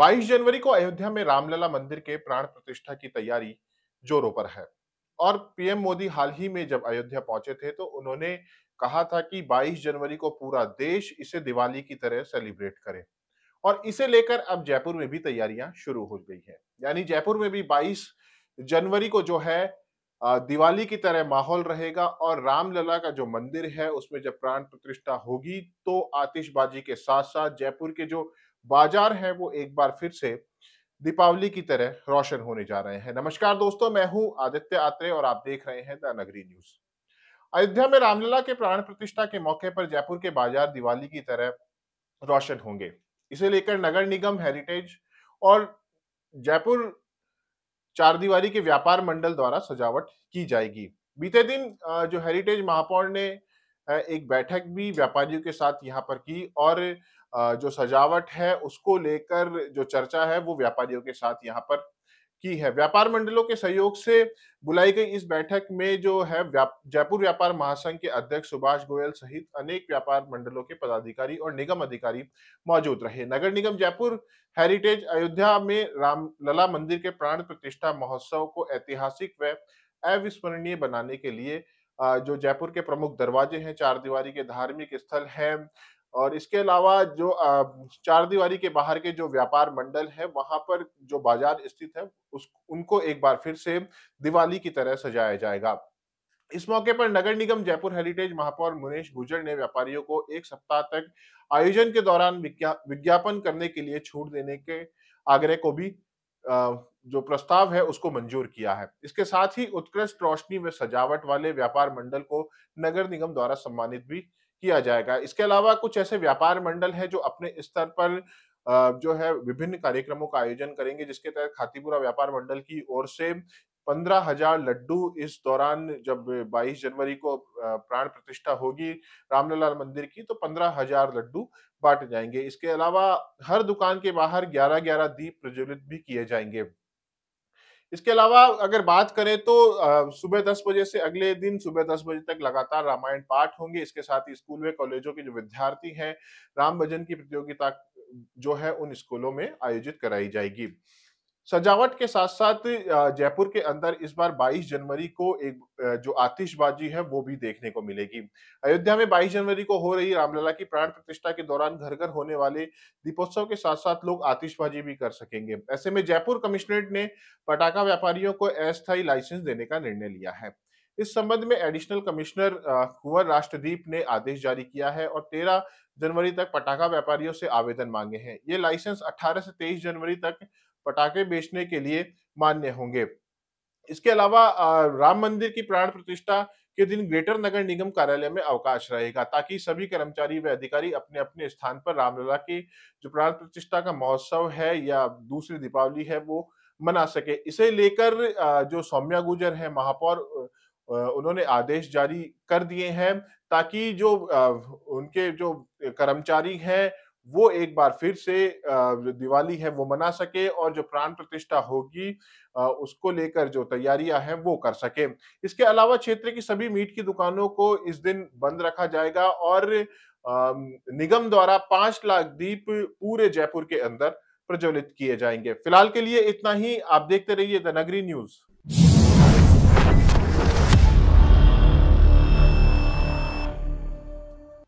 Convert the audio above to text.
22 जनवरी को अयोध्या में रामलला मंदिर के प्राण प्रतिष्ठा की तैयारी जोरों पर है और पीएम मोदी हाल ही में जब अयोध्या पहुंचे थे तो उन्होंने कहा था कि 22 जनवरी को पूरा देश इसे दिवाली की तरह सेलिब्रेट करे और इसे लेकर अब जयपुर में भी तैयारियां शुरू हो गई है यानी जयपुर में भी 22 जनवरी को जो है दिवाली की तरह माहौल रहेगा और रामलला का जो मंदिर है उसमें जब प्राण प्रतिष्ठा होगी तो आतिशबाजी के साथ साथ जयपुर के जो बाजार है वो एक बार फिर से दीपावली की तरह रोशन होने जा रहे हैं नमस्कार दोस्तों मैं हूं आदित्य आत्रे और आप देख रहे हैं द नगरी न्यूज अयोध्या में रामलला के प्राण प्रतिष्ठा के मौके पर जयपुर के बाजार दिवाली की तरह रोशन होंगे इसे लेकर नगर निगम हेरिटेज और जयपुर चारदीवारी के व्यापार मंडल द्वारा सजावट की जाएगी बीते दिन जो हेरिटेज महापौर ने एक बैठक भी व्यापारियों के साथ यहाँ पर की और जो सजावट है उसको लेकर जो चर्चा है वो व्यापारियों के साथ यहाँ पर की है व्यापार मंडलों के सहयोग से बुलाई गई इस बैठक में जो है जयपुर व्यापार महासंघ के अध्यक्ष सुभाष गोयल सहित अनेक व्यापार मंडलों के पदाधिकारी और निगम अधिकारी मौजूद रहे नगर निगम जयपुर हेरिटेज अयोध्या में राम लला मंदिर के प्राण प्रतिष्ठा महोत्सव को ऐतिहासिक व अविस्मरणीय बनाने के लिए जो जयपुर के प्रमुख दरवाजे हैं चार दीवारी के धार्मिक स्थल हैं और इसके अलावा जो चार दीवारी के बाहर के जो व्यापार मंडल है वहां पर जो बाजार स्थित है उस उनको एक बार फिर से दिवाली की तरह सजाया जाएगा इस मौके पर नगर निगम जयपुर हेरिटेज महापौर मुनेश गुजर ने व्यापारियों को एक सप्ताह तक आयोजन के दौरान विज्ञापन करने के लिए छूट देने के आग्रह को भी जो प्रस्ताव है उसको मंजूर किया है इसके साथ ही उत्कृष्ट रोशनी में सजावट वाले व्यापार मंडल को नगर निगम द्वारा सम्मानित भी किया जाएगा इसके अलावा कुछ ऐसे व्यापार मंडल है जो अपने स्तर पर जो है विभिन्न कार्यक्रमों का आयोजन करेंगे जिसके तहत खातीपुरा व्यापार मंडल की ओर से पंद्रह हजार लड्डू इस दौरान जब 22 जनवरी को प्राण प्रतिष्ठा होगी रामलला मंदिर की तो पंद्रह हजार लड्डू बांटे जाएंगे इसके अलावा हर दुकान के बाहर ग्यारह ग्यारह दीप प्रज्वलित भी किए जाएंगे इसके अलावा अगर बात करें तो सुबह दस बजे से अगले दिन सुबह दस बजे तक लगातार रामायण पाठ होंगे इसके साथ ही स्कूल में कॉलेजों के जो विद्यार्थी हैं राम भजन की प्रतियोगिता जो है उन स्कूलों में आयोजित कराई जाएगी सजावट के साथ साथ जयपुर के अंदर इस बार 22 जनवरी को एक जो आतिशबाजी है वो भी देखने को मिलेगी अयोध्या में 22 जनवरी को हो रही रामलला की प्राण प्रतिष्ठा के दौरान घर घर होने वाले दीपोत्सव के साथ साथ लोग आतिशबाजी भी कर सकेंगे ऐसे में जयपुर कमिश्नरेट ने पटाखा व्यापारियों को अस्थायी लाइसेंस देने का निर्णय लिया है इस संबंध में एडिशनल कमिश्नर कुंवर राष्ट्रदीप ने आदेश जारी किया है और तेरह जनवरी तक पटाखा व्यापारियों से आवेदन मांगे हैं ये लाइसेंस 18 से 23 जनवरी तक पटाखे बेचने के लिए मान्य होंगे इसके अलावा राम मंदिर की प्राण प्रतिष्ठा के दिन ग्रेटर नगर निगम कार्यालय में अवकाश रहेगा ताकि सभी कर्मचारी व अधिकारी अपने अपने स्थान पर रामलला की जो प्राण प्रतिष्ठा का महोत्सव है या दूसरी दीपावली है वो मना सके इसे लेकर जो सौम्या गुजर है महापौर उन्होंने आदेश जारी कर दिए हैं ताकि जो उनके जो कर्मचारी हैं वो एक बार फिर से जो दिवाली है वो मना सके और जो प्राण प्रतिष्ठा होगी उसको लेकर जो तैयारियां हैं वो कर सके इसके अलावा क्षेत्र की सभी मीट की दुकानों को इस दिन बंद रखा जाएगा और निगम द्वारा पांच लाख दीप पूरे जयपुर के अंदर प्रज्वलित किए जाएंगे फिलहाल के लिए इतना ही आप देखते रहिए द नगरी न्यूज